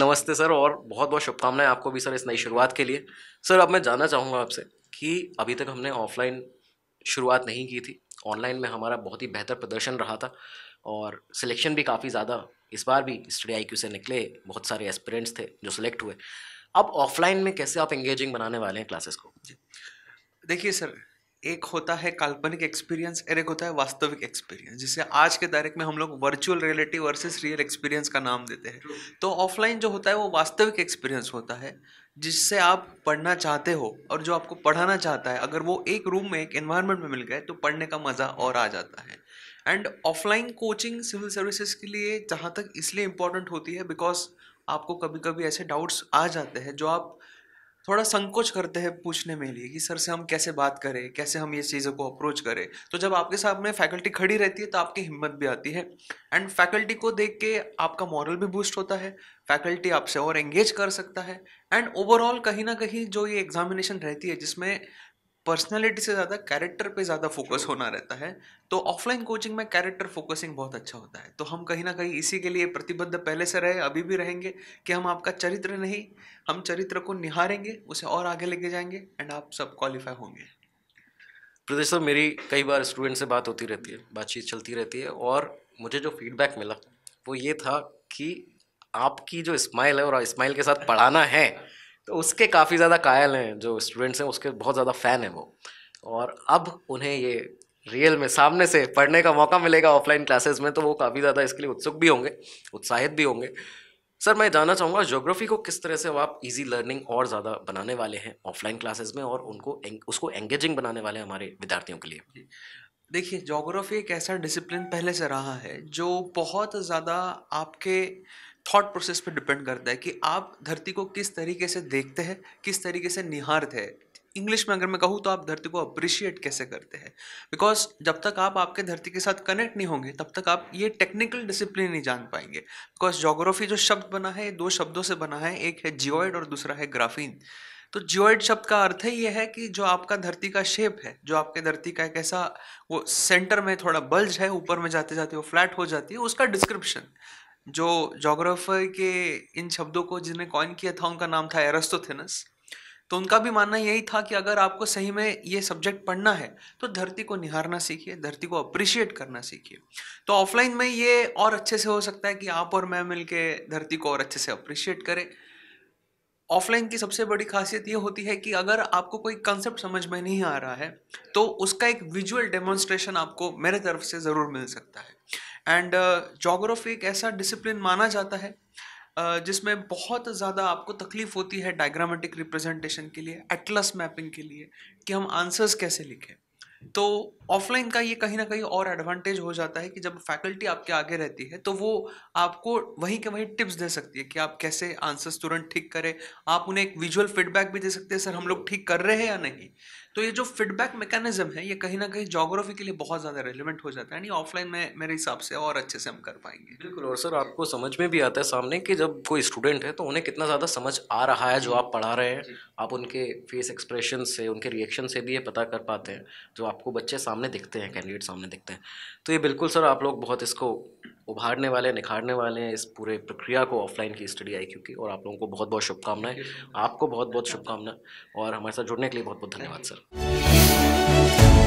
नमस्ते सर और बहुत बहुत शुभकामनाएं आपको भी सर इस नई शुरुआत के लिए सर अब मैं जानना चाहूँगा आपसे कि अभी तक हमने ऑफलाइन शुरुआत नहीं की थी ऑनलाइन में हमारा बहुत ही बेहतर प्रदर्शन रहा था और सिलेक्शन भी काफ़ी ज़्यादा इस बार भी स्टडी आई से निकले बहुत सारे एस्पिरेंट्स थे जो सिलेक्ट हुए अब ऑफलाइन में कैसे आप एंगेजिंग बनाने वाले हैं क्लासेस को देखिए सर एक होता है काल्पनिक एक्सपीरियंस और एक होता है वास्तविक एक्सपीरियंस जिसे आज के तारीख में हम लोग virtual reality versus real experience का नाम देते हैं तो ऑफलाइन जो होता है वो वास्तविक एक्सपीरियंस होता है जिससे आप पढ़ना चाहते हो और जो आपको पढ़ाना चाहता है अगर वो एक रूम में एक एन्वायरमेंट में मिल गए तो पढ़ने का मज़ा और आ जाता है and offline coaching civil services के लिए जहाँ तक इसलिए इम्पॉर्टेंट होती है बिकॉज आपको कभी कभी ऐसे डाउट्स आ जाते हैं जो आप थोड़ा संकोच करते हैं पूछने में लिए कि सर से हम कैसे बात करें कैसे हम ये चीज़ों को अप्रोच करें तो जब आपके सामने फैकल्टी खड़ी रहती है तो आपकी हिम्मत भी आती है एंड फैकल्टी को देख के आपका मॉरल भी बूस्ट होता है फैकल्टी आपसे और एंगेज कर सकता है एंड ओवरऑल कहीं ना कहीं जो ये एग्जामिनेशन रहती है जिसमें पर्सनैलिटी से ज़्यादा कैरेक्टर पे ज़्यादा फोकस होना रहता है तो ऑफलाइन कोचिंग में कैरेक्टर फोकसिंग बहुत अच्छा होता है तो हम कहीं ना कहीं इसी के लिए प्रतिबद्ध पहले से रहे अभी भी रहेंगे कि हम आपका चरित्र नहीं हम चरित्र को निहारेंगे उसे और आगे लेके जाएंगे एंड आप सब क्वालिफाई होंगे प्रदेश सर मेरी कई बार स्टूडेंट से बात होती रहती है बातचीत चलती रहती है और मुझे जो फीडबैक मिला वो ये था कि आपकी जो स्माइल है और स्माइल के साथ पढ़ाना है तो उसके काफ़ी ज़्यादा कायल हैं जो स्टूडेंट्स हैं उसके बहुत ज़्यादा फ़ैन हैं वो और अब उन्हें ये रियल में सामने से पढ़ने का मौका मिलेगा ऑफलाइन क्लासेस में तो वो काफ़ी ज़्यादा इसके लिए उत्सुक भी होंगे उत्साहित भी होंगे सर मैं जानना चाहूँगा ज्योग्राफी को किस तरह से आप इजी लर्निंग और ज़्यादा बनाने वाले हैं ऑफलाइन क्लासेस में और उनको उसको एंगेजिंग बनाने वाले हैं हमारे विद्यार्थियों के लिए देखिए जोग्राफी एक ऐसा डिसिप्लिन पहले से रहा है जो बहुत ज़्यादा आपके थॉट प्रोसेस पे डिपेंड करता है कि आप धरती को किस तरीके से देखते हैं किस तरीके से निहारते हैं इंग्लिश में अगर मैं कहूँ तो आप धरती को अप्रिशिएट कैसे करते हैं बिकॉज जब तक आप आपके धरती के साथ कनेक्ट नहीं होंगे तब तक आप ये टेक्निकल डिसिप्लिन नहीं जान पाएंगे बिकॉज जोग्राफी जो शब्द बना है दो शब्दों से बना है एक है जियोइड और दूसरा है ग्राफीन तो जियोइड शब्द का अर्थ ही यह है कि जो आपका धरती का शेप है जो आपके धरती का एक ऐसा वो सेंटर में थोड़ा बल्ज है ऊपर में जाते जाते वो फ्लैट हो जाती है उसका डिस्क्रिप्शन जो जोग्राफर के इन शब्दों को जिन्हें कॉइन किया था उनका नाम था एरस्तोथेनस तो उनका भी मानना यही था कि अगर आपको सही में ये सब्जेक्ट पढ़ना है तो धरती को निहारना सीखिए धरती को अप्रिशिएट करना सीखिए तो ऑफलाइन में ये और अच्छे से हो सकता है कि आप और मैं मिल धरती को और अच्छे से अप्रिशिएट करें ऑफलाइन की सबसे बड़ी खासियत ये होती है कि अगर आपको कोई कंसेप्ट समझ में नहीं आ रहा है तो उसका एक विजुअल डेमोन्स्ट्रेशन आपको मेरे तरफ से ज़रूर मिल सकता है एंड जोग्राफ़ी uh, एक ऐसा डिसिप्लिन माना जाता है uh, जिसमें बहुत ज़्यादा आपको तकलीफ होती है डायग्रामेटिक रिप्रेजेंटेशन के लिए एटलस मैपिंग के लिए कि हम आंसर्स कैसे लिखें तो ऑफलाइन का ये कहीं ना कहीं और एडवांटेज हो जाता है कि जब फैकल्टी आपके आगे रहती है तो वो आपको वहीं के वहीं टिप्स दे सकती है कि आप कैसे आंसर्स तुरंत ठीक करें आप उन्हें एक विजुअल फीडबैक भी दे सकते हैं सर हम लोग ठीक कर रहे हैं या नहीं तो ये जो फीडबैक मैकेनिज्म है ये कहीं ना कहीं जोग्राफी के लिए बहुत ज़्यादा रेलिवेंट हो जाता है यानी ऑफलाइन में मेरे हिसाब से और अच्छे से हम कर पाएंगे बिल्कुल और सर आपको समझ में भी आता है सामने कि जब कोई स्टूडेंट है तो उन्हें कितना ज़्यादा समझ आ रहा है जो आप पढ़ा रहे हैं आप उनके फेस एक्सप्रेशन से उनके रिएक्शन से भी ये पता कर पाते हैं जो आपको बच्चे सामने दिखते हैं कैंडिडेट सामने दिखते हैं तो ये बिल्कुल सर आप लोग बहुत इसको उभारने वाले निखारने वाले हैं इस पूरे प्रक्रिया को ऑफलाइन की स्टडी आई क्योंकि और आप लोगों को बहुत बहुत शुभकामनाएं आपको बहुत बहुत शुभकामनाएं और हमारे साथ जुड़ने के लिए बहुत बहुत धन्यवाद सर